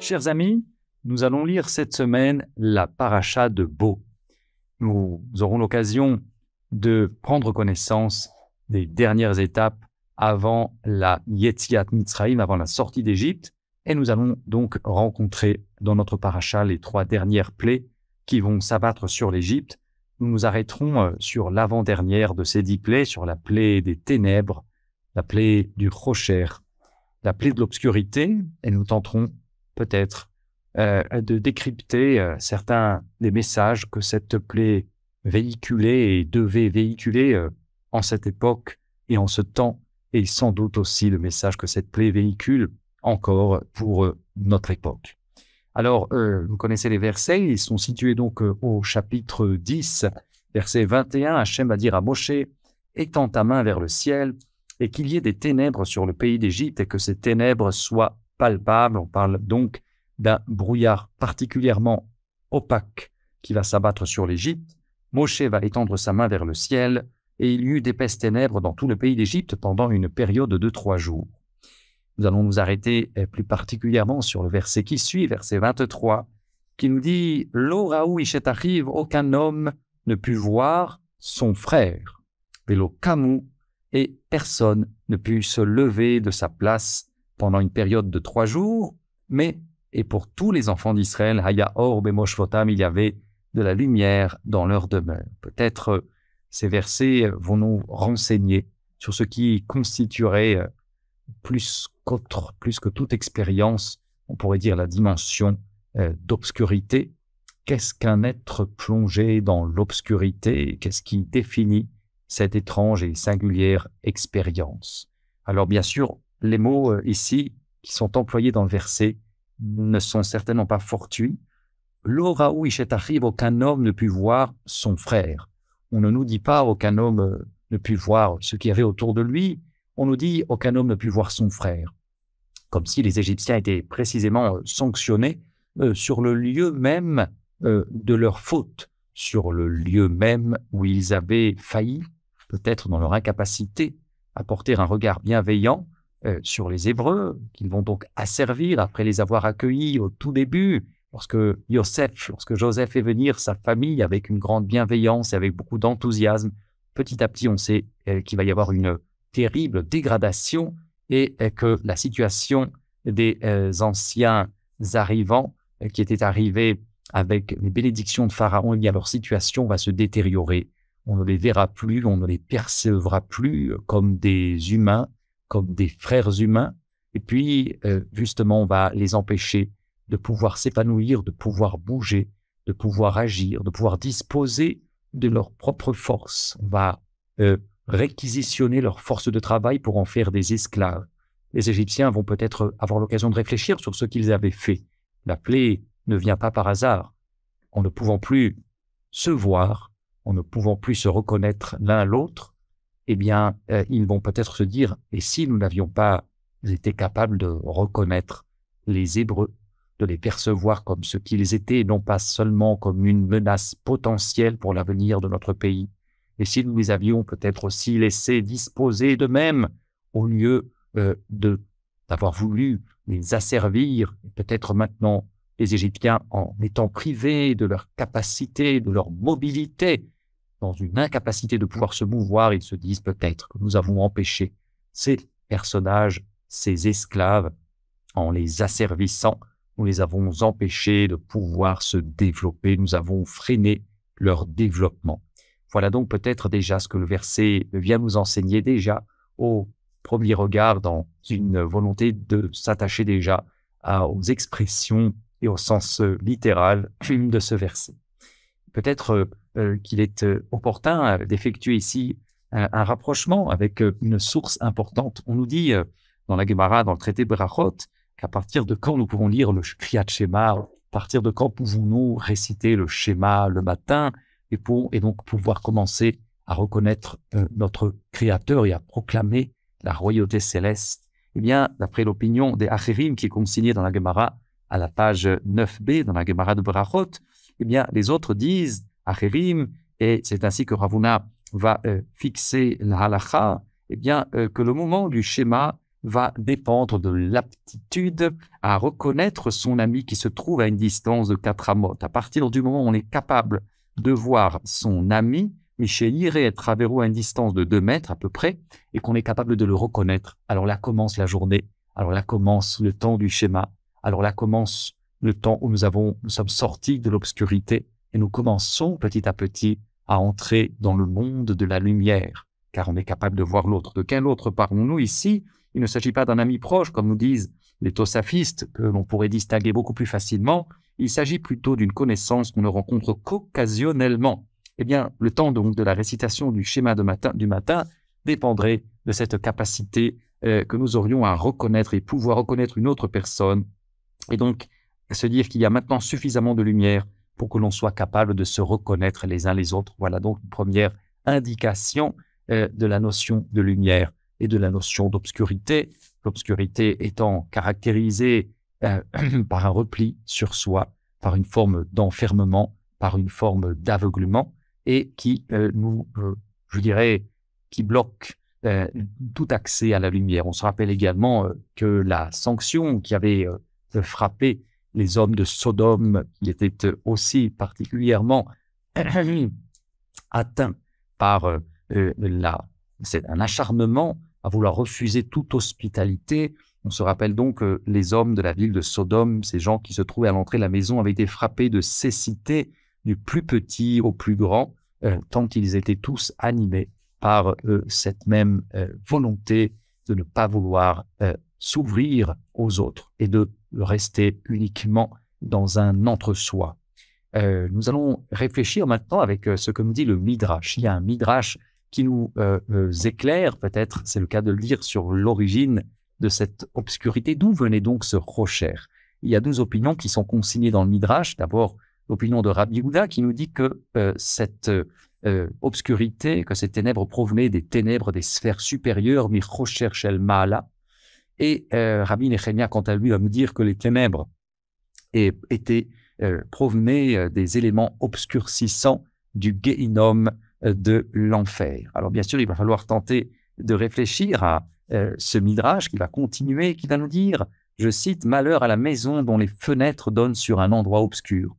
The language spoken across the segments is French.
Chers amis, nous allons lire cette semaine la paracha de Beau. Nous aurons l'occasion de prendre connaissance des dernières étapes avant la Yetziat Mitzrayim, avant la sortie d'Égypte, et nous allons donc rencontrer dans notre paracha les trois dernières plaies qui vont s'abattre sur l'Égypte. Nous nous arrêterons euh, sur l'avant-dernière de ces dix plaies, sur la plaie des ténèbres, la plaie du rocher, la plaie de l'obscurité, et nous tenterons peut-être, euh, de décrypter euh, certains des messages que cette plaie véhiculait et devait véhiculer euh, en cette époque et en ce temps, et sans doute aussi le message que cette plaie véhicule encore pour notre époque. Alors, vous connaissez les versets, ils sont situés donc au chapitre 10, verset 21, Hachem va dire à Moshe, étends ta main vers le ciel, et qu'il y ait des ténèbres sur le pays d'Égypte, et que ces ténèbres soient palpable. On parle donc d'un brouillard particulièrement opaque qui va s'abattre sur l'Égypte. Moshe va étendre sa main vers le ciel, et il y eut d'épaisses ténèbres dans tout le pays d'Égypte pendant une période de trois jours. Nous allons nous arrêter eh, plus particulièrement sur le verset qui suit, verset 23, qui nous dit Lo raou arrive, aucun homme ne put voir son frère, Camus, et personne ne put se lever de sa place pendant une période de trois jours, mais, et pour tous les enfants d'Israël, Haya Or Bemoshvotam, il y avait de la lumière dans leur demeure. Peut-être euh, ces versets euh, vont nous renseigner sur ce qui constituerait euh, plus, qu'autre, plus que toute expérience, on pourrait dire la dimension d'obscurité. Qu'est-ce qu'un être plongé dans l'obscurité Qu'est-ce qui définit cette étrange et singulière expérience Alors bien sûr, les mots euh, ici qui sont employés dans le verset ne sont certainement pas fortuits. L'aura où arrive, aucun homme ne put voir son frère. On ne nous dit pas aucun homme euh, ne put voir ce qui avait autour de lui. On nous dit aucun homme ne put voir son frère. Comme si les Égyptiens étaient précisément euh, sanctionnés sur le lieu même de leur faute, sur le lieu même où ils avaient failli, peut-être dans leur incapacité à porter un regard bienveillant euh, sur les Hébreux, qu'ils vont donc asservir après les avoir accueillis au tout début, lorsque Joseph, lorsque Joseph fait venir sa famille avec une grande bienveillance et avec beaucoup d'enthousiasme, petit à petit on sait euh, qu'il va y avoir une terrible dégradation et euh, que la situation des anciens arrivants qui étaient arrivés avec les bénédictions de Pharaon, et eh bien leur situation va se détériorer. On ne les verra plus, on ne les percevra plus comme des humains, comme des frères humains. Et puis, euh, justement, on va les empêcher de pouvoir s'épanouir, de pouvoir bouger, de pouvoir agir, de pouvoir disposer de leur propre force. On va euh, réquisitionner leur force de travail pour en faire des esclaves. Les Égyptiens vont peut-être avoir l'occasion de réfléchir sur ce qu'ils avaient fait. La plaie ne vient pas par hasard. En ne pouvant plus se voir, en ne pouvant plus se reconnaître l'un l'autre, eh bien, euh, ils vont peut-être se dire, et si nous n'avions pas été capables de reconnaître les Hébreux, de les percevoir comme ce qu'ils étaient, non pas seulement comme une menace potentielle pour l'avenir de notre pays, et si nous les avions peut-être aussi laissés disposer d'eux-mêmes, au lieu euh, d'avoir voulu les asservir, peut-être maintenant les Égyptiens en étant privés de leur capacité, de leur mobilité, dans une incapacité de pouvoir se mouvoir, ils se disent peut-être que nous avons empêché ces personnages, ces esclaves, en les asservissant, nous les avons empêchés de pouvoir se développer, nous avons freiné leur développement. Voilà donc peut-être déjà ce que le verset vient nous enseigner déjà au premier regard dans une volonté de s'attacher déjà aux expressions et au sens littéral de ce verset. Peut-être euh, euh, qu'il est euh, opportun d'effectuer ici euh, un, rapprochement avec une source importante. On nous dit dans la Gemara, dans le traité Berachot, qu'à partir de quand nous pouvons lire le Kriyat Shema, à partir de quand pouvons-nous réciter le Shema le matin et, pour, et donc pouvoir commencer à reconnaître notre Créateur et à proclamer la royauté céleste Eh bien, d'après l'opinion des Acherim qui est consignée dans la Gemara à la page 9b dans la Gemara de Berachot, eh bien, les autres disent et c'est ainsi que Ravuna va euh, fixer la halacha. eh bien, euh, que le moment du schéma va dépendre de l'aptitude à reconnaître son ami qui se trouve à une distance de 4 amotes. À partir du moment où on est capable de voir son ami, Michel irait Travero à une distance de 2 mètres à peu près, et qu'on est capable de le reconnaître, alors là commence la journée, alors là commence le temps du schéma, alors là commence le temps où nous, avons, nous sommes sortis de l'obscurité, et nous commençons petit à petit à entrer dans le monde de la lumière, car on est capable de voir l'autre. De quel autre parlons-nous ici Il ne s'agit pas d'un ami proche, comme nous disent les tosafistes, que l'on pourrait distinguer beaucoup plus facilement. Il s'agit plutôt d'une connaissance qu'on ne rencontre qu'occasionnellement. Eh bien, le temps donc de la récitation du schéma du matin dépendrait de cette capacité euh, que nous aurions à reconnaître et pouvoir reconnaître une autre personne. Et donc, se dire qu'il y a maintenant suffisamment de lumière pour que l'on soit capable de se reconnaître les uns les autres. Voilà donc une première indication euh, de la notion de lumière et de la notion d'obscurité, l'obscurité étant caractérisée euh, par un repli sur soi, par une forme d'enfermement, par une forme d'aveuglement, et qui euh, nous, je dirais, qui bloque tout accès à la lumière. On se rappelle également que la sanction qui avait frappé les hommes de Sodome qui étaient euh, aussi particulièrement atteints par euh, euh, c'est un acharnement à vouloir refuser toute hospitalité. On se rappelle donc que les hommes de la ville de Sodome, ces gens qui se trouvaient à l'entrée de la maison, avaient été frappés de cécité du plus petit au plus grand, tant ils étaient tous animés par cette même volonté de ne pas vouloir s'ouvrir aux autres et de rester uniquement dans un entre-soi. Euh, nous allons réfléchir maintenant avec euh, ce que nous dit le Midrash. Il y a un Midrash qui nous euh, éclaire, peut-être, c'est le cas de le dire, sur l'origine de cette obscurité. D'où venait donc ce rocher Il y a deux opinions qui sont consignées dans le Midrash. D'abord, l'opinion de Rabbi Houda qui nous dit que cette obscurité, que ces ténèbres provenaient des ténèbres des sphères supérieures, mi rocher shel et euh, Rabbi Nechemia, quant à lui, va nous dire que les ténèbres étaient, euh, provenaient euh, des éléments obscurcissants du guéinom de l'enfer. Alors bien sûr, il va falloir tenter de réfléchir à ce midrash qui va continuer, qui va nous dire, je cite, malheur à la maison dont les fenêtres donnent sur un endroit obscur,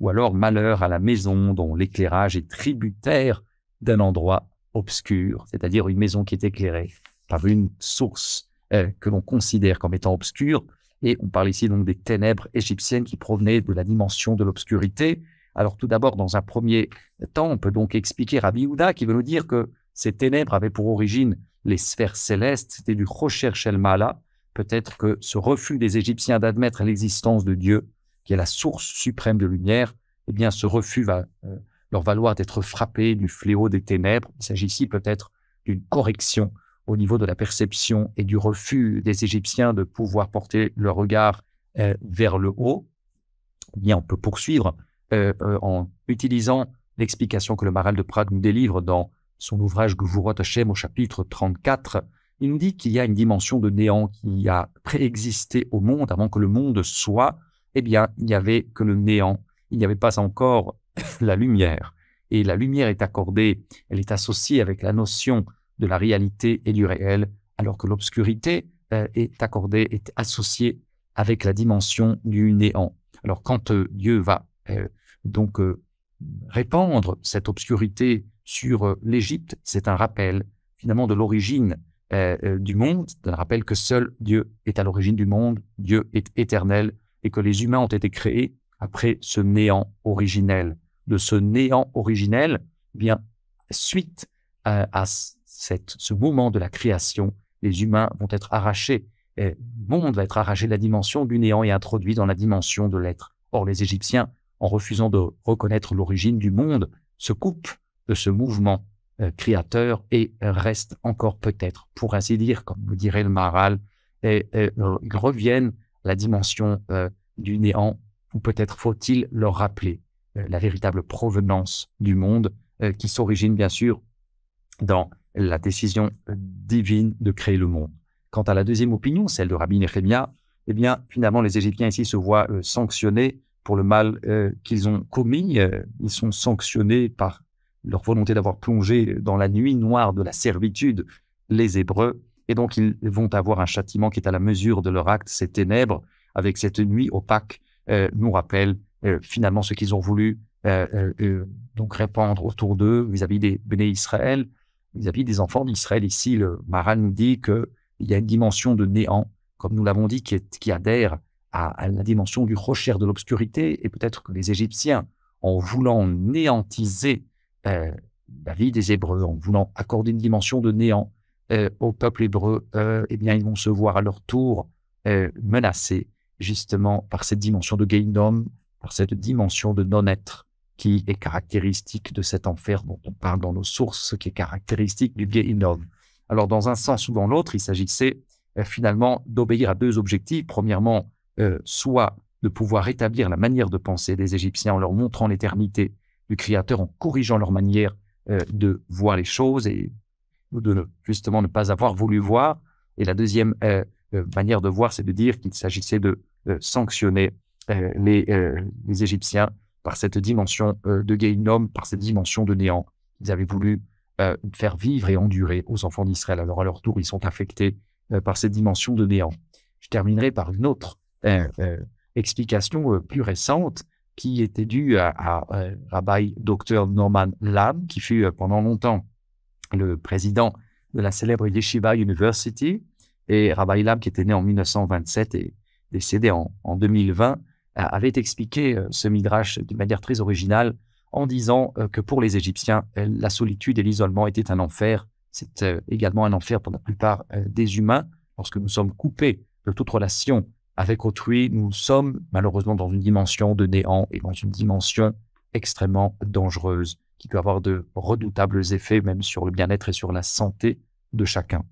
ou alors malheur à la maison dont l'éclairage est tributaire d'un endroit obscur, c'est-à-dire une maison qui est éclairée par une source euh, que l'on considère comme étant obscures. Et on parle ici donc des ténèbres égyptiennes qui provenaient de la dimension de l'obscurité. Alors tout d'abord, dans un premier temps, on peut donc expliquer à Houda qui veut nous dire que ces ténèbres avaient pour origine les sphères célestes, c'était du Rocher shelma. mala. Peut-être que ce refus des Égyptiens d'admettre l'existence de Dieu, qui est la source suprême de lumière, eh bien ce refus va euh, leur valoir d'être frappés du fléau des ténèbres. Il s'agit ici peut-être d'une correction au niveau de la perception et du refus des Égyptiens de pouvoir porter leur regard euh, vers le haut, eh bien, on peut poursuivre euh, euh, en utilisant l'explication que le Maral de Prague nous délivre dans son ouvrage vous rattachez, au chapitre 34. Il nous dit qu'il y a une dimension de néant qui a préexisté au monde avant que le monde soit. Eh bien, il n'y avait que le néant. Il n'y avait pas encore la lumière. Et la lumière est accordée, elle est associée avec la notion de la réalité et du réel, alors que l'obscurité euh, est accordée, est associée avec la dimension du néant. Alors quand euh, Dieu va euh, donc répandre cette obscurité sur l'Égypte, c'est un rappel finalement de l'origine du monde, un rappel que seul Dieu est à l'origine du monde, Dieu est éternel et que les humains ont été créés après ce néant originel. De ce néant originel, eh bien suite à, à ce moment de la création, les humains vont être arrachés, le monde va être arraché de la dimension du néant et introduit dans la dimension de l'être. Or, les Égyptiens, en refusant de reconnaître l'origine du monde, se coupent de ce mouvement euh, créateur et restent encore peut-être, pour ainsi dire, comme vous dirait le Maral, et, euh, ils reviennent à la dimension euh, du néant, ou peut-être faut-il leur rappeler la véritable provenance du monde, qui s'origine bien sûr dans la décision divine de créer le monde. Quant à la deuxième opinion, celle de Rabbi Nechemia, eh bien, finalement, les Égyptiens ici se voient euh, sanctionnés pour le mal euh, qu'ils ont commis. Euh, ils sont sanctionnés par leur volonté d'avoir plongé dans la nuit noire de la servitude les Hébreux. Et donc, ils vont avoir un châtiment qui est à la mesure de leur acte. Ces ténèbres, avec cette nuit opaque, nous rappellent finalement ce qu'ils ont voulu donc répandre autour d'eux vis-à-vis des Béné Israël vis-à-vis des enfants d'Israël. Ici, le Maran nous dit qu'il y a une dimension de néant, comme nous l'avons dit, qui, adhère à, la dimension du rocher de l'obscurité, et peut-être que les Égyptiens, en voulant néantiser euh, la vie des Hébreux, en voulant accorder une dimension de néant euh, au peuple hébreu, euh, eh bien, ils vont se voir à leur tour menacés justement par cette dimension de gain d'homme, par cette dimension de non-être qui est caractéristique de cet enfer dont on parle dans nos sources, qui est caractéristique du homme. Alors, dans un sens ou dans l'autre, il s'agissait euh, finalement d'obéir à deux objectifs. Premièrement, euh, soit de pouvoir établir la manière de penser des Égyptiens en leur montrant l'éternité du Créateur, en corrigeant leur manière euh, de voir les choses et de justement ne pas avoir voulu voir. Et la deuxième manière de voir, c'est de dire qu'il s'agissait de sanctionner les Égyptiens par cette dimension euh, de de homme par cette dimension de néant Ils avaient voulu euh, faire vivre et endurer aux enfants d'Israël. Alors à leur tour, ils sont affectés euh, par cette dimension de néant. Je terminerai par une autre explication plus récente qui était due à, Rabbi Dr Norman Lam, qui fut pendant longtemps le président de la célèbre Yeshiva University, et Rabbi Lam, qui était né en 1927 et décédé en 2020, avait expliqué euh, ce midrash d'une manière très originale en disant euh, que pour les Égyptiens, euh, la solitude et l'isolement étaient un enfer. C'est également un enfer pour la plupart des humains. Lorsque nous sommes coupés de toute relation avec autrui, nous sommes malheureusement dans une dimension de néant et dans une dimension extrêmement dangereuse qui peut avoir de redoutables effets même sur le bien-être et sur la santé de chacun.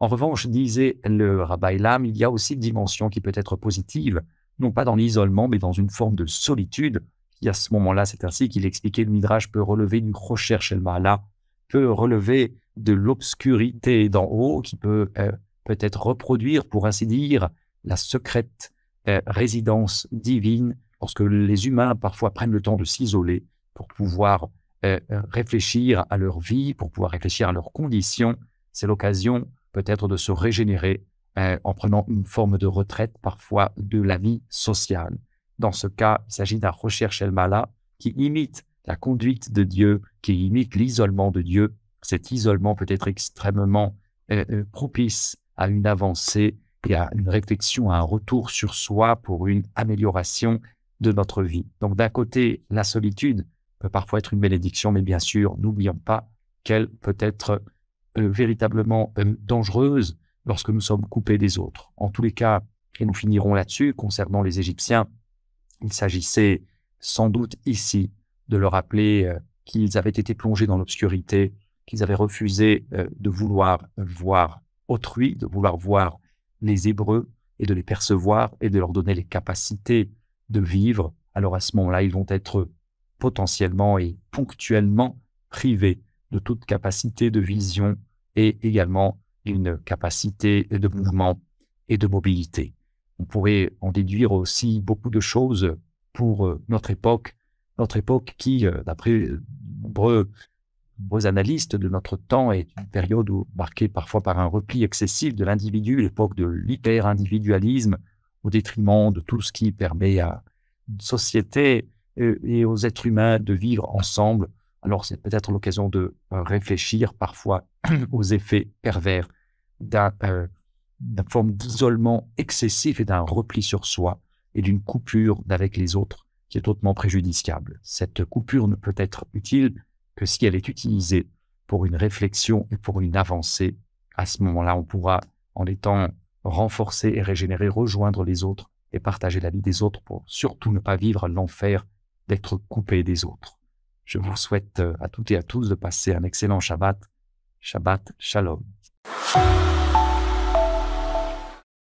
En revanche, disait le rabbin Lam, il y a aussi une dimension qui peut être positive non pas dans l'isolement, mais dans une forme de solitude. qui à ce moment-là, c'est ainsi qu'il expliquait le Midrash peut relever d'une recherche El Mahala, peut relever de l'obscurité d'en haut, qui peut euh, peut-être reproduire, pour ainsi dire, la secrète euh, résidence divine, lorsque les humains parfois prennent le temps de s'isoler pour pouvoir euh, réfléchir à leur vie, pour pouvoir réfléchir à leurs conditions. C'est l'occasion peut-être de se régénérer euh, en prenant une forme de retraite parfois de la vie sociale. Dans ce cas, il s'agit d'un recherche el-mala qui imite la conduite de Dieu, qui imite l'isolement de Dieu. Cet isolement peut être extrêmement euh, euh, propice à une avancée et à une réflexion, à un retour sur soi pour une amélioration de notre vie. Donc d'un côté, la solitude peut parfois être une bénédiction, mais bien sûr, n'oublions pas qu'elle peut être véritablement dangereuse lorsque nous sommes coupés des autres. En tous les cas, et nous finirons là-dessus, concernant les Égyptiens, il s'agissait sans doute ici de leur rappeler euh, qu'ils avaient été plongés dans l'obscurité, qu'ils avaient refusé euh, de vouloir euh, voir autrui, de vouloir voir les Hébreux et de les percevoir et de leur donner les capacités de vivre. Alors à ce moment-là, ils vont être potentiellement et ponctuellement privés de toute capacité de vision et également une capacité de mmh. mouvement et de mobilité. On pourrait en déduire aussi beaucoup de choses pour euh, notre époque, notre époque qui, euh, d'après euh, nombreux, nombreux analystes de notre temps, est une période marquée parfois par un repli excessif de l'individu, l'époque de l'hyper-individualisme, au détriment de tout ce qui permet à une société et aux êtres humains de vivre ensemble. Alors c'est peut-être l'occasion de réfléchir parfois aux effets pervers euh, d'une forme d'isolement excessif et d'un repli sur soi et d'une coupure d'avec les autres qui est hautement préjudiciable. Cette coupure ne peut être utile que si elle est utilisée pour une réflexion et pour une avancée. À ce moment-là, on pourra, en étant renforcé et régénéré, rejoindre les autres et partager la vie des autres pour surtout ne pas vivre l'enfer d'être coupé des autres. Je vous souhaite euh, à toutes et à tous de passer un excellent Shabbat. Shabbat Shalom. Bye.